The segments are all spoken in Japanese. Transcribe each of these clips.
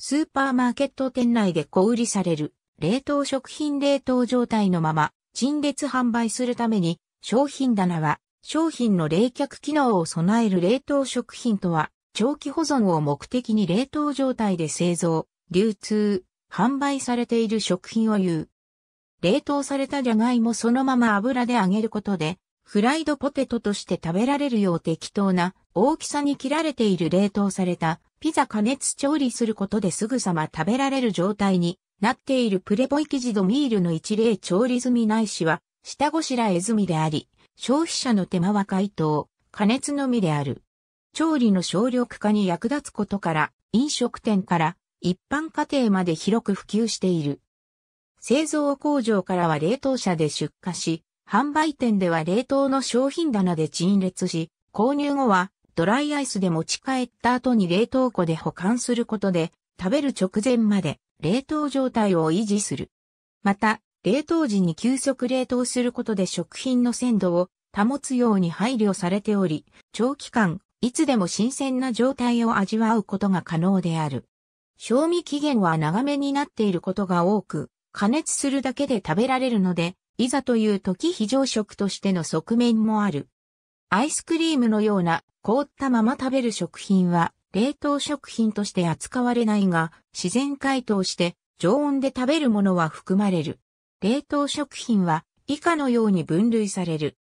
スーパーマーケット店内で小売りされる冷凍食品冷凍状態のまま陳列販売するために商品棚は商品の冷却機能を備える冷凍食品とは長期保存を目的に冷凍状態で製造、流通、販売されている食品を言う。冷凍されたじゃがいもそのまま油で揚げることでフライドポテトとして食べられるよう適当な大きさに切られている冷凍されたピザ加熱調理することですぐさま食べられる状態になっているプレボイ生地ドミールの一例調理済みないしは下ごしらえ済みであり、消費者の手間は解凍、加熱のみである。調理の省力化に役立つことから飲食店から一般家庭まで広く普及している。製造工場からは冷凍車で出荷し、販売店では冷凍の商品棚で陳列し、購入後はドライアイスで持ち帰った後に冷凍庫で保管することで、食べる直前まで冷凍状態を維持する。また、冷凍時に急速冷凍することで食品の鮮度を保つように配慮されており、長期間、いつでも新鮮な状態を味わうことが可能である。賞味期限は長めになっていることが多く、加熱するだけで食べられるので、いざという時非常食としての側面もある。アイスクリームのような凍ったまま食べる食品は冷凍食品として扱われないが、自然解凍して常温で食べるものは含まれる。冷凍食品は以下のように分類される。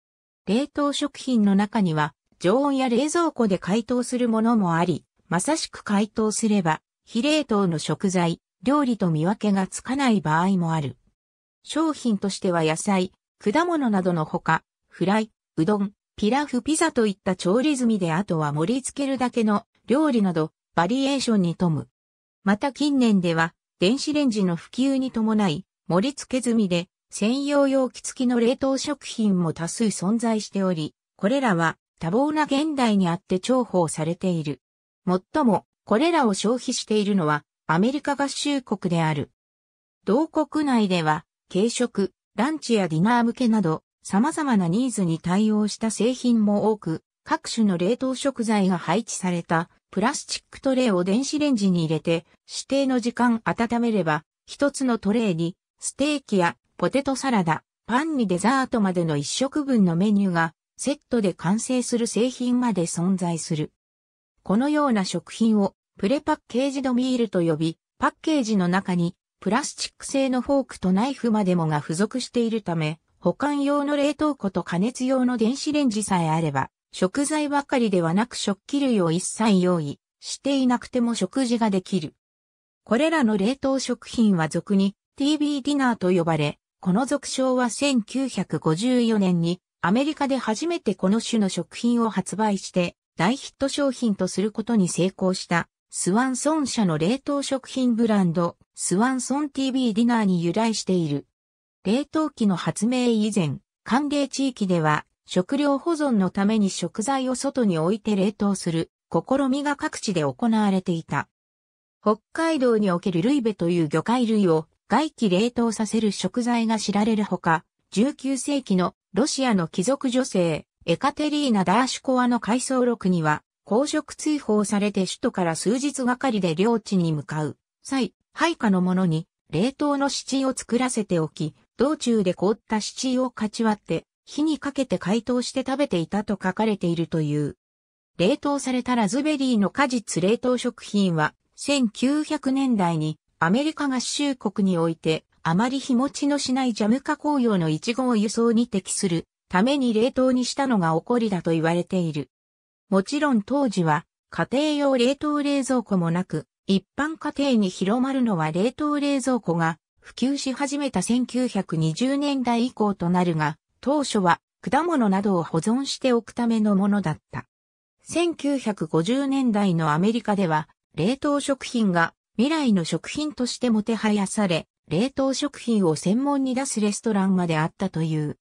冷凍食品の中には常温や冷蔵庫で解凍するものもあり、まさしく解凍すれば非冷凍の食材、料理と見分けがつかない場合もある。商品としては野菜、果物などのほか、フライ、うどん、ピラフピザといった調理済みであとは盛り付けるだけの料理などバリエーションに富む。また近年では電子レンジの普及に伴い盛り付け済みで専用容器付きの冷凍食品も多数存在しており、これらは多忙な現代にあって重宝されている。もっとも、これらを消費しているのはアメリカ合衆国である。同国内では軽食、ランチやディナー向けなど様々なニーズに対応した製品も多く、各種の冷凍食材が配置されたプラスチックトレイを電子レンジに入れて指定の時間温めれば一つのトレイにステーキやポテトサラダ、パンにデザートまでの一食分のメニューがセットで完成する製品まで存在する。このような食品をプレパッケージドミールと呼び、パッケージの中にプラスチック製のフォークとナイフまでもが付属しているため、保管用の冷凍庫と加熱用の電子レンジさえあれば、食材ばかりではなく食器類を一切用意していなくても食事ができる。これらの冷凍食品は俗に TV ディナーと呼ばれ、この俗称は1954年にアメリカで初めてこの種の食品を発売して大ヒット商品とすることに成功したスワンソン社の冷凍食品ブランドスワンソン TV ディナーに由来している。冷凍機の発明以前、寒冷地域では食料保存のために食材を外に置いて冷凍する試みが各地で行われていた。北海道におけるルイベという魚介類を外気冷凍させる食材が知られるほか、19世紀のロシアの貴族女性、エカテリーナ・ダーシュコワの回想録には、公職追放されて首都から数日がかりで領地に向かう際、配下の者に冷凍の支を作らせておき、道中で凍った七をかち割って、火にかけて解凍して食べていたと書かれているという。冷凍されたラズベリーの果実冷凍食品は、1900年代にアメリカ合衆国において、あまり日持ちのしないジャム加工用のイチゴを輸送に適するために冷凍にしたのが起こりだと言われている。もちろん当時は、家庭用冷凍冷蔵庫もなく、一般家庭に広まるのは冷凍冷蔵庫が普及し始めた1920年代以降となるが、当初は果物などを保存しておくためのものだった。1950年代のアメリカでは、冷凍食品が未来の食品としてもてはやされ、冷凍食品を専門に出すレストランまであったという。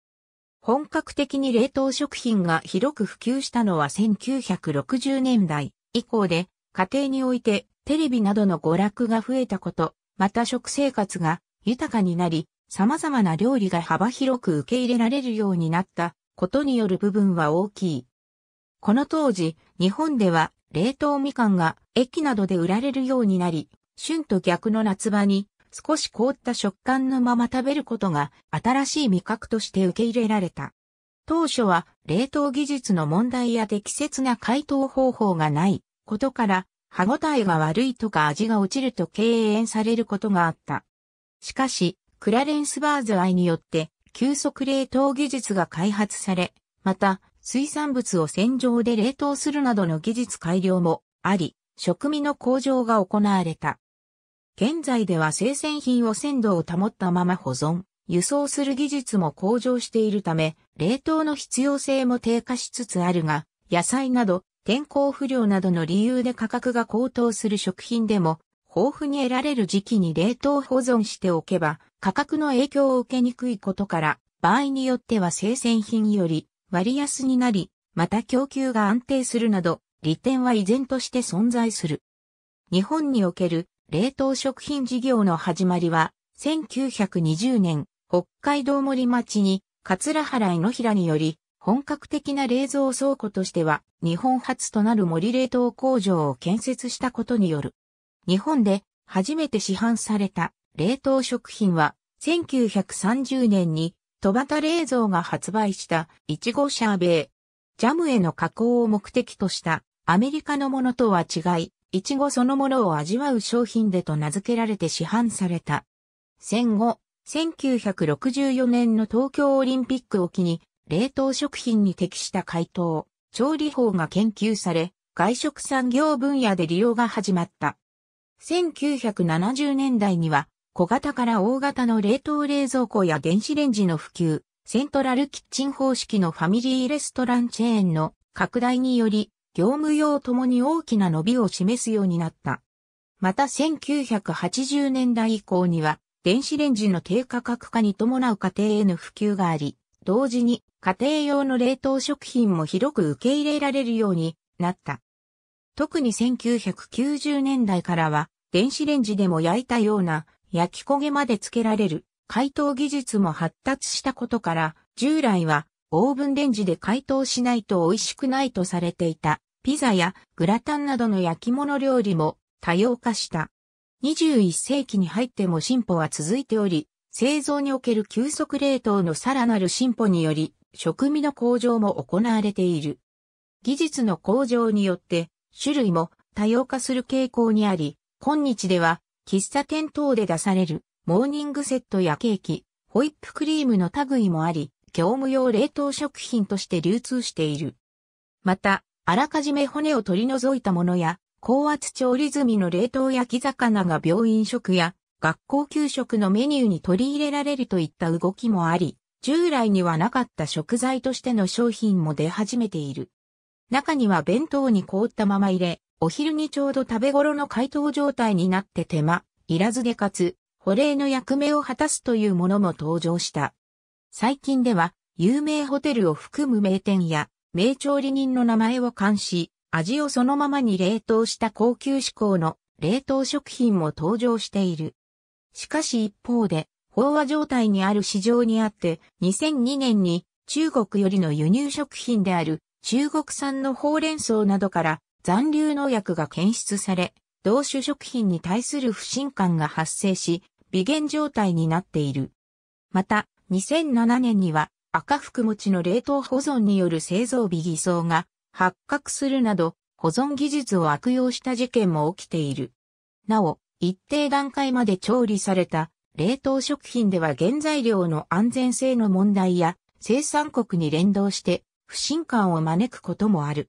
本格的に冷凍食品が広く普及したのは1960年代以降で、家庭においてテレビなどの娯楽が増えたこと、また食生活が豊かになり、様々な料理が幅広く受け入れられるようになったことによる部分は大きい。この当時、日本では冷凍みかんが駅などで売られるようになり、旬と逆の夏場に少し凍った食感のまま食べることが新しい味覚として受け入れられた。当初は冷凍技術の問題や適切な解凍方法がないことから歯ごたえが悪いとか味が落ちると敬遠されることがあった。しかし、クラレンス・バーズアイによって、急速冷凍技術が開発され、また、水産物を洗浄で冷凍するなどの技術改良もあり、食味の向上が行われた。現在では生鮮品を鮮度を保ったまま保存、輸送する技術も向上しているため、冷凍の必要性も低下しつつあるが、野菜など、天候不良などの理由で価格が高騰する食品でも、豊富に得られる時期に冷凍保存しておけば、価格の影響を受けにくいことから、場合によっては生鮮品より割安になり、また供給が安定するなど、利点は依然として存在する。日本における冷凍食品事業の始まりは、1920年、北海道森町に、桂原井の平により、本格的な冷蔵倉庫としては、日本初となる森冷凍工場を建設したことによる。日本で初めて市販された冷凍食品は1930年に戸端冷蔵が発売したいちごシャーベー。ジャムへの加工を目的としたアメリカのものとは違い、いちごそのものを味わう商品でと名付けられて市販された。戦後、1964年の東京オリンピックを機に冷凍食品に適した解凍、調理法が研究され、外食産業分野で利用が始まった。1970年代には小型から大型の冷凍冷蔵庫や電子レンジの普及、セントラルキッチン方式のファミリーレストランチェーンの拡大により、業務用ともに大きな伸びを示すようになった。また1980年代以降には、電子レンジの低価格化に伴う家庭への普及があり、同時に家庭用の冷凍食品も広く受け入れられるようになった。特に1990年代からは、電子レンジでも焼いたような焼き焦げまでつけられる解凍技術も発達したことから、従来はオーブンレンジで解凍しないと美味しくないとされていたピザやグラタンなどの焼き物料理も多様化した。21世紀に入っても進歩は続いており、製造における急速冷凍のさらなる進歩により、食味の向上も行われている。技術の向上によって、種類も多様化する傾向にあり、今日では喫茶店等で出されるモーニングセットやケーキ、ホイップクリームの類もあり、業務用冷凍食品として流通している。また、あらかじめ骨を取り除いたものや、高圧調理済みの冷凍焼き魚が病院食や学校給食のメニューに取り入れられるといった動きもあり、従来にはなかった食材としての商品も出始めている。中には弁当に凍ったまま入れ、お昼にちょうど食べ頃の解凍状態になって手間、いらずでかつ、保冷の役目を果たすというものも登場した。最近では、有名ホテルを含む名店や、名調理人の名前を冠し、味をそのままに冷凍した高級志向の冷凍食品も登場している。しかし一方で、飽和状態にある市場にあって、2002年に中国よりの輸入食品である中国産のほうれん草などから残留農薬が検出され、同種食品に対する不信感が発生し、微減状態になっている。また、2007年には赤福餅の冷凍保存による製造微偽装が発覚するなど、保存技術を悪用した事件も起きている。なお、一定段階まで調理された冷凍食品では原材料の安全性の問題や生産国に連動して不信感を招くこともある。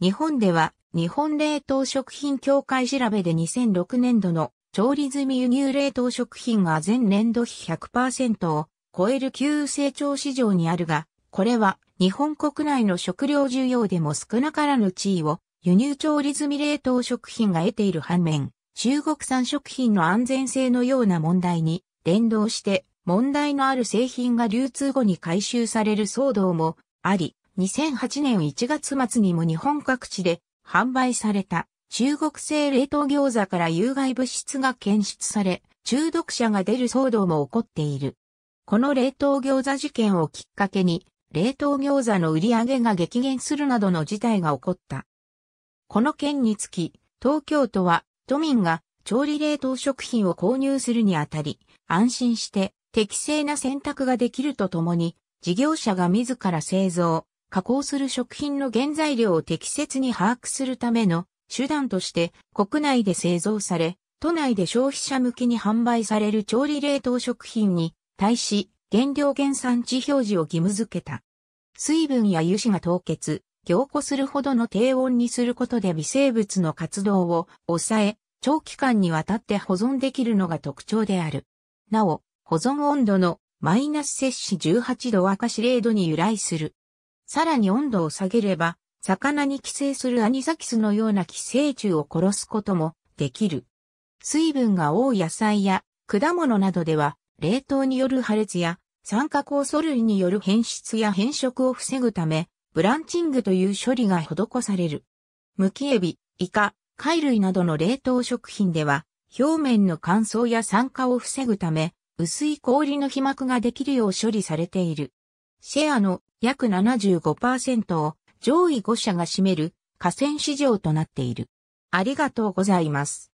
日本では日本冷凍食品協会調べで2006年度の調理済み輸入冷凍食品が前年度比100%を超える急成長市場にあるが、これは日本国内の食料需要でも少なからぬ地位を輸入調理済み冷凍食品が得ている反面、中国産食品の安全性のような問題に連動して問題のある製品が流通後に回収される騒動もあり、2008年1月末にも日本各地で販売された中国製冷凍餃子から有害物質が検出され、中毒者が出る騒動も起こっている。この冷凍餃子事件をきっかけに、冷凍餃子の売り上げが激減するなどの事態が起こった。この件につき、東京都は都民が調理冷凍食品を購入するにあたり、安心して適正な選択ができるとともに、事業者が自ら製造、加工する食品の原材料を適切に把握するための手段として国内で製造され、都内で消費者向けに販売される調理冷凍食品に対し原料原産地表示を義務付けた。水分や油脂が凍結、凝固するほどの低温にすることで微生物の活動を抑え、長期間にわたって保存できるのが特徴である。なお、保存温度のマイナス摂氏18度赤司令度に由来する。さらに温度を下げれば、魚に寄生するアニサキスのような寄生虫を殺すこともできる。水分が多い野菜や果物などでは、冷凍による破裂や酸化酵素類による変質や変色を防ぐため、ブランチングという処理が施される。無機エビ、イカ、貝類などの冷凍食品では、表面の乾燥や酸化を防ぐため、薄い氷の被膜ができるよう処理されている。シェアの約75%を上位5社が占める河川市場となっている。ありがとうございます。